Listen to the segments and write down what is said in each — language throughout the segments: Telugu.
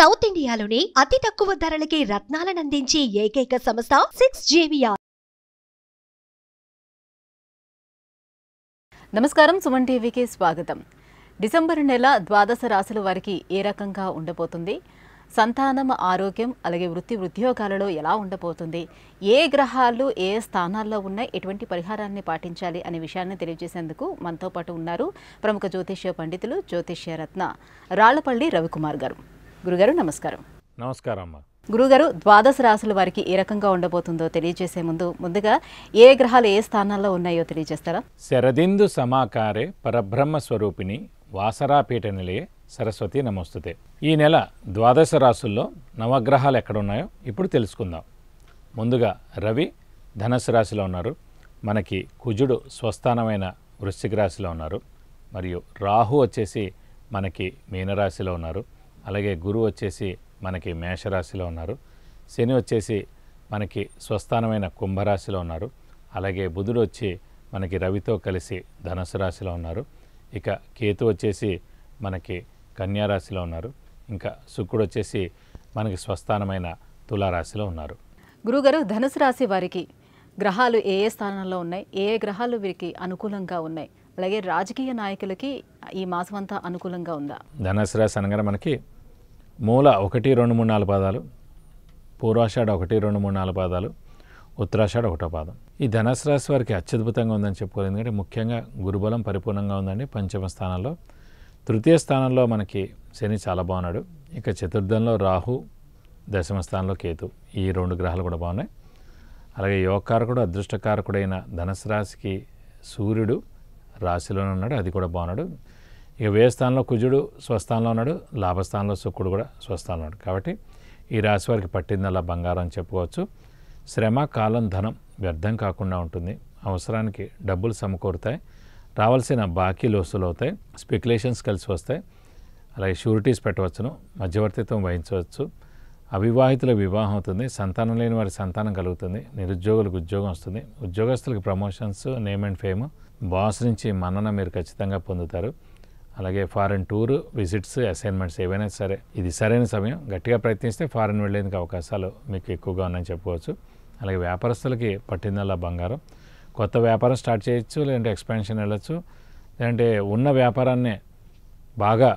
సౌత్ ఇండియాలోనే అతి తక్కువ ధరలకి రత్నాలను అందించే ఏకైక సంస్థ సిక్స్ జేవిఆర్ నమస్కారం సుమన్ టీవీకి స్వాగతం డిసెంబర్ నెల ద్వాదశ రాశుల వారికి ఏ రకంగా ఉండబోతుంది సంతానం ఆరోగ్యం అలాగే వృత్తి ఉద్యోగాలలో ఎలా ఉండబోతుంది ఏ గ్రహాలు ఏ స్థానాల్లో ఉన్న ఎటువంటి పరిహారాన్ని పాటించాలి అనే విషయాన్ని తెలియజేసేందుకు మనతో పాటు ఉన్నారు ప్రముఖ జ్యోతిష్య పండితులు జ్యోతిష్య రత్న రాళ్లపల్లి రవికుమార్ గారు గురుగారు నమస్కారం నమస్కారం అమ్మా గురుగారు ద్వాదశ రాశుల వారికి ఏ రకంగా ఉండబోతుందో తెలియజేసే ముందు ముందుగా ఏ గ్రహాలు ఏ స్థానాల్లో ఉన్నాయో తెలియజేస్తారా శరదిందు సమాకారే పరబ్రహ్మ స్వరూపిణి వాసరాపీఠ నిలయే సరస్వతి నమోస్తుతే ఈ నెల ద్వాదశ రాశుల్లో నవగ్రహాలు ఎక్కడున్నాయో ఇప్పుడు తెలుసుకుందాం ముందుగా రవి ధనస్సు రాశిలో ఉన్నారు మనకి కుజుడు స్వస్థానమైన వృశ్చిక రాశిలో ఉన్నారు మరియు రాహు వచ్చేసి మనకి మీనరాశిలో ఉన్నారు అలాగే గురువు వచ్చేసి మనకి మేషరాశిలో ఉన్నారు శని వచ్చేసి మనకి స్వస్థానమైన కుంభరాశిలో ఉన్నారు అలాగే బుధుడు వచ్చి మనకి రవితో కలిసి ధనుసు రాశిలో ఉన్నారు ఇక కేతు వచ్చేసి మనకి కన్యారాశిలో ఉన్నారు ఇంకా శుక్రుడు వచ్చేసి మనకి స్వస్థానమైన తులారాశిలో ఉన్నారు గురుగారు ధనుసు రాశి వారికి గ్రహాలు ఏ ఏ స్థానంలో ఉన్నాయి ఏ ఏ గ్రహాలు వీరికి అనుకూలంగా ఉన్నాయి అలాగే రాజకీయ నాయకులకి ఈ మాసం అంతా అనుకూలంగా ఉందా ధనుసు రాశి అనగా మనకి మూల ఒకటి రెండు మూడు నాలుగు పాదాలు పూర్వాషాఢ ఒకటి రెండు మూడు నాలుగు పాదాలు ఉత్తరాషాఢ ఒకటో పాదం ఈ ధనస్సు రాశి వారికి అత్యద్భుతంగా ఉందని చెప్పుకోవాలి ఎందుకంటే ముఖ్యంగా గురుబలం పరిపూర్ణంగా ఉందండి పంచమ స్థానంలో తృతీయ స్థానంలో మనకి శని చాలా బాగున్నాడు ఇక చతుర్థంలో రాహు దశమ స్థానంలో కేతు ఈ రెండు గ్రహాలు కూడా బాగున్నాయి అలాగే యోగకారకుడు అదృష్టకారకుడైన ధనస్సు రాశికి సూర్యుడు రాశిలోనే ఉన్నాడు అది కూడా బాగున్నాడు ఇక వ్యయ స్థానంలో కుజుడు స్వస్థానంలో ఉన్నాడు లాభస్థానంలో శుక్రుడు కూడా స్వస్థానంలో ఉన్నాడు కాబట్టి ఈ రాశి వారికి పట్టిందల్లా బంగారం అని చెప్పుకోవచ్చు శ్రమ కాలం ధనం వ్యర్థం కాకుండా ఉంటుంది అవసరానికి డబ్బులు సమకూరుతాయి రావాల్సిన బాకీలు వసూలు అవుతాయి స్పెక్యులేషన్స్ కలిసి వస్తాయి అలాగే షూరిటీస్ పెట్టవచ్చును మధ్యవర్తిత్వం వహించవచ్చు అవివాహితుల వివాహం అవుతుంది సంతానం లేని వారి సంతానం కలుగుతుంది నిరుద్యోగులకు ఉద్యోగం వస్తుంది ఉద్యోగస్తులకు promotions name and fame boss నుంచి మన్నన మీరు ఖచ్చితంగా పొందుతారు అలాగే ఫారెన్ టూర్ విజిట్స్ అసైన్మెంట్స్ ఏవైనా సరే ఇది సరైన సమయం గట్టిగా ప్రయత్నిస్తే ఫారెన్ వెళ్ళేందుకు అవకాశాలు మీకు ఎక్కువగా ఉన్నాయని చెప్పుకోవచ్చు అలాగే వ్యాపారస్తులకి పట్టిందల్లా బంగారం కొత్త వ్యాపారం స్టార్ట్ చేయొచ్చు లేదంటే ఎక్స్పాన్షన్ వెళ్ళచ్చు లేదంటే ఉన్న వ్యాపారాన్నే బాగా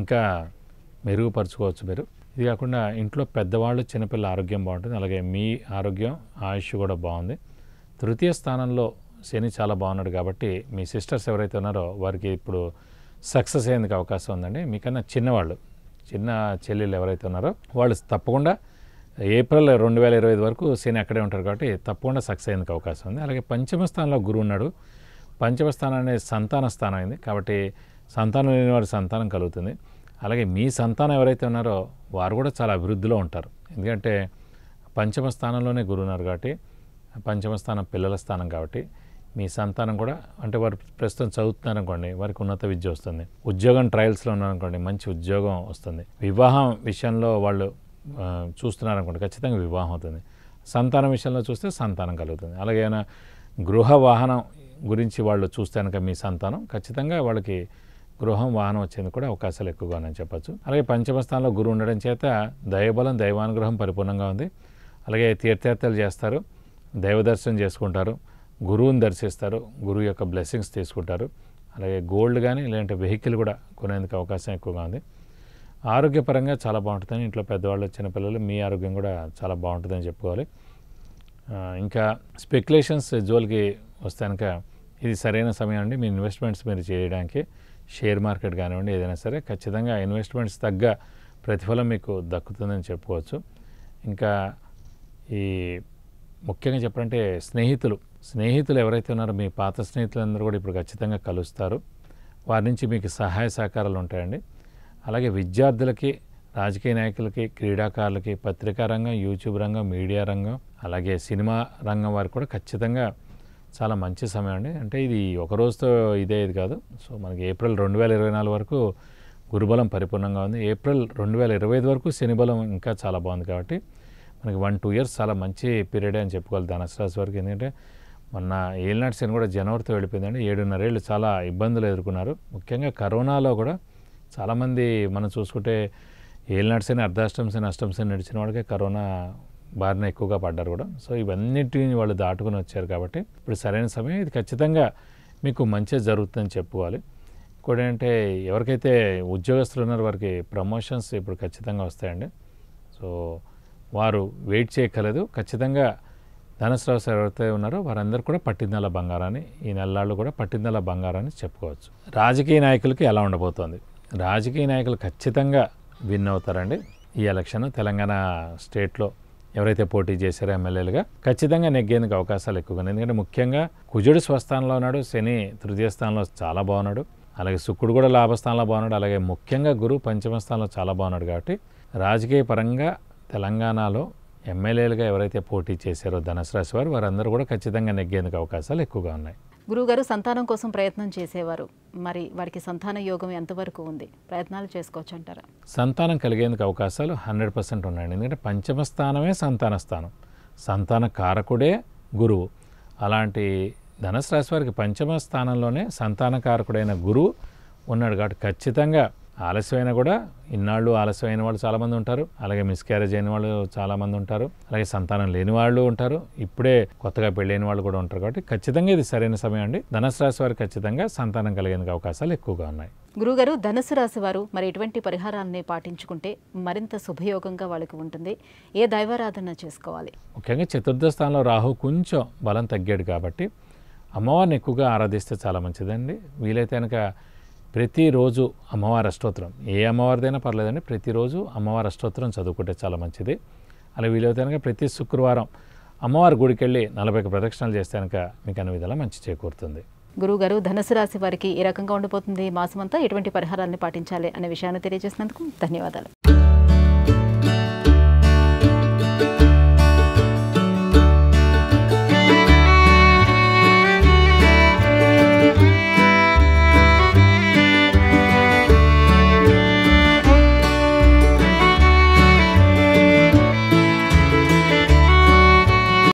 ఇంకా మెరుగుపరచుకోవచ్చు మీరు ఇది కాకుండా ఇంట్లో పెద్దవాళ్ళు చిన్నపిల్ల ఆరోగ్యం బాగుంటుంది అలాగే మీ ఆరోగ్యం ఆయుష్ కూడా బాగుంది తృతీయ స్థానంలో శని చాలా బాగున్నాడు కాబట్టి మీ సిస్టర్స్ ఎవరైతే ఉన్నారో వారికి ఇప్పుడు సక్సెస్ అయ్యేందుకు అవకాశం ఉందండి మీకన్నా చిన్నవాళ్ళు చిన్న చెల్లెళ్ళు ఎవరైతే ఉన్నారో వాళ్ళు తప్పకుండా ఏప్రిల్ రెండు వేల ఇరవై ఐదు వరకు సీని అక్కడే ఉంటారు కాబట్టి తప్పకుండా సక్సెస్ అయ్యేందుకు అవకాశం ఉంది అలాగే పంచమ స్థానంలో గురువు ఉన్నాడు పంచమ స్థానం అనేది సంతాన స్థానం అయింది కాబట్టి సంతానం లేని వారి సంతానం కలుగుతుంది అలాగే మీ సంతానం ఎవరైతే ఉన్నారో వారు కూడా చాలా అభివృద్ధిలో ఉంటారు ఎందుకంటే పంచమ స్థానంలోనే గురువు ఉన్నారు కాబట్టి పంచమ స్థానం పిల్లల స్థానం కాబట్టి మీ సంతానం కూడా అంటే వారు ప్రస్తుతం చదువుతున్నారు అనుకోండి వారికి ఉన్నత విద్య వస్తుంది ఉద్యోగం ట్రయల్స్లో ఉన్నారనుకోండి మంచి ఉద్యోగం వస్తుంది వివాహం విషయంలో వాళ్ళు చూస్తున్నారు అనుకోండి ఖచ్చితంగా వివాహం అవుతుంది సంతానం విషయంలో చూస్తే సంతానం కలుగుతుంది అలాగే గృహ వాహనం గురించి వాళ్ళు చూస్తే కనుక మీ సంతానం ఖచ్చితంగా వాళ్ళకి గృహం వాహనం వచ్చేది కూడా అవకాశాలు ఎక్కువగా ఉన్నాయని చెప్పచ్చు అలాగే పంచమస్థానంలో గురువు ఉండడం చేత దైవబలం దైవానుగ్రహం పరిపూర్ణంగా ఉంది అలాగే తీర్థయాత్రలు చేస్తారు దైవదర్శనం చేసుకుంటారు గురువుని దర్శిస్తారు గురువు యొక్క బ్లెస్సింగ్స్ తీసుకుంటారు అలాగే గోల్డ్ కానీ లేదంటే వెహికల్ కూడా కొనేందుకు అవకాశం ఎక్కువగా ఉంది ఆరోగ్యపరంగా చాలా బాగుంటుందని ఇంట్లో పెద్దవాళ్ళు చిన్నపిల్లలు మీ ఆరోగ్యం కూడా చాలా బాగుంటుందని చెప్పుకోవాలి ఇంకా స్పెక్యులేషన్స్ జోలికి వస్తే కనుక ఇది సరైన సమయం అండి మీ ఇన్వెస్ట్మెంట్స్ మీరు చేయడానికి షేర్ మార్కెట్ కానివ్వండి ఏదైనా సరే ఖచ్చితంగా ఇన్వెస్ట్మెంట్స్ తగ్గ ప్రతిఫలం మీకు దక్కుతుందని చెప్పుకోవచ్చు ఇంకా ఈ ముఖ్యంగా చెప్పాలంటే స్నేహితులు స్నేహితులు ఎవరైతే ఉన్నారో మీ పాత స్నేహితులందరూ కూడా ఇప్పుడు ఖచ్చితంగా కలుస్తారు వారి నుంచి మీకు సహాయ సహకారాలు ఉంటాయండి అలాగే విద్యార్థులకి రాజకీయ నాయకులకి క్రీడాకారులకి పత్రికా రంగం యూట్యూబ్ రంగం మీడియా రంగం అలాగే సినిమా రంగం వారికి కూడా ఖచ్చితంగా చాలా మంచి సమయం అండి అంటే ఇది ఒక రోజుతో ఇదే ఇది కాదు సో మనకి ఏప్రిల్ రెండు వేల ఇరవై నాలుగు వరకు గురుబలం పరిపూర్ణంగా ఉంది ఏప్రిల్ రెండు వేల ఇరవై ఐదు వరకు శనిబలం ఇంకా చాలా బాగుంది కాబట్టి మనకి వన్ టూ ఇయర్స్ చాలా మంచి పీరియడ్ అని చెప్పుకోవాలి రాశి వారికి ఎందుకంటే మొన్న ఏళ్ళనాటి శని కూడా జనవరితో వెళ్ళిపోయిందండి ఏడున్నరేళ్ళు చాలా ఇబ్బందులు ఎదుర్కొన్నారు ముఖ్యంగా కరోనాలో కూడా చాలామంది మనం చూసుకుంటే ఏళ్ళనాటి శని అర్ధాష్టం శని అష్టం శని నడిచిన వాళ్ళకే కరోనా బారిన ఎక్కువగా పడ్డారు కూడా సో ఇవన్నిటిని వాళ్ళు దాటుకుని వచ్చారు కాబట్టి ఇప్పుడు సరైన సమయం ఇది ఖచ్చితంగా మీకు మంచి జరుగుతుందని చెప్పుకోవాలి ఇంకోటి ఏంటంటే ఎవరికైతే ఉద్యోగస్తులు ఉన్నారో వారికి ప్రమోషన్స్ ఇప్పుడు ఖచ్చితంగా వస్తాయండి సో వారు వెయిట్ చేయగలదు ఖచ్చితంగా ధనస్రావు ఎవరైతే ఉన్నారో వారందరూ కూడా పట్టిందల బంగారాన్ని ఈ నెలలాళ్ళు కూడా పట్టిందల బంగారాన్ని చెప్పుకోవచ్చు రాజకీయ నాయకులకి ఎలా ఉండబోతోంది రాజకీయ నాయకులు ఖచ్చితంగా విన్ అవుతారండి ఈ ఎలక్షన్ తెలంగాణ స్టేట్లో ఎవరైతే పోటీ చేశారో ఎమ్మెల్యేలుగా ఖచ్చితంగా నెగ్గేందుకు అవకాశాలు ఎక్కువగా ఎందుకంటే ముఖ్యంగా కుజుడు స్వస్థానంలో ఉన్నాడు శని తృతీయ స్థానంలో చాలా బాగున్నాడు అలాగే శుక్రుడు కూడా లాభస్థానంలో బాగున్నాడు అలాగే ముఖ్యంగా గురువు పంచమ స్థానంలో చాలా బాగున్నాడు కాబట్టి రాజకీయ పరంగా తెలంగాణలో ఎమ్మెల్యేలుగా ఎవరైతే పోటీ చేశారో ధనుసు వారు వారందరూ కూడా ఖచ్చితంగా నెగ్గేందుకు అవకాశాలు ఎక్కువగా ఉన్నాయి గురువుగారు సంతానం కోసం ప్రయత్నం చేసేవారు మరి వారికి సంతాన యోగం ఎంతవరకు ఉంది ప్రయత్నాలు చేసుకోవచ్చు అంటారా సంతానం కలిగేందుకు అవకాశాలు హండ్రెడ్ పర్సెంట్ ఉన్నాయండి ఎందుకంటే పంచమ స్థానమే సంతాన స్థానం సంతాన కారకుడే గురువు అలాంటి ధనుసు రాశి వారికి పంచమ స్థానంలోనే సంతాన కారకుడైన గురువు ఉన్నాడు కాబట్టి ఖచ్చితంగా ఆలస్యమైనా కూడా ఇన్నాళ్ళు ఆలస్యమైన వాళ్ళు చాలామంది ఉంటారు అలాగే మిస్క్యారేజ్ అయిన వాళ్ళు చాలామంది ఉంటారు అలాగే సంతానం లేని వాళ్ళు ఉంటారు ఇప్పుడే కొత్తగా పెళ్ళైన వాళ్ళు కూడా ఉంటారు కాబట్టి ఖచ్చితంగా ఇది సరైన సమయం అండి ధనసు రాశి వారు ఖచ్చితంగా సంతానం కలిగేందుకు అవకాశాలు ఎక్కువగా ఉన్నాయి గురుగారు ధనుసు రాశి వారు మరి ఎటువంటి పరిహారాన్ని పాటించుకుంటే మరింత శుభయోగంగా వాళ్ళకి ఉంటుంది ఏ దైవారాధన చేసుకోవాలి ముఖ్యంగా చతుర్థ స్థానంలో రాహు కొంచెం బలం తగ్గాడు కాబట్టి అమ్మవారిని ఎక్కువగా ఆరాధిస్తే చాలా మంచిదండి వీలైతే కనుక ప్రతిరోజు అమ్మవారి అష్టోత్తరం ఏ అమ్మవారిదైనా పర్లేదండి ప్రతిరోజు అమ్మవారి అష్టోత్తరం చదువుకుంటే చాలా మంచిది అలా వీలైతే కనుక ప్రతి శుక్రవారం అమ్మవారి గుడికి వెళ్ళి నలభై ప్రదక్షిణలు చేస్తే కనుక మీకు అన్ని విధాలా మంచి చేకూరుతుంది గారు ధనుసు రాశి వారికి ఏ రకంగా ఉండిపోతుంది మాసమంతా ఎటువంటి పరిహారాలను పాటించాలి అనే విషయాన్ని తెలియజేసినందుకు ధన్యవాదాలు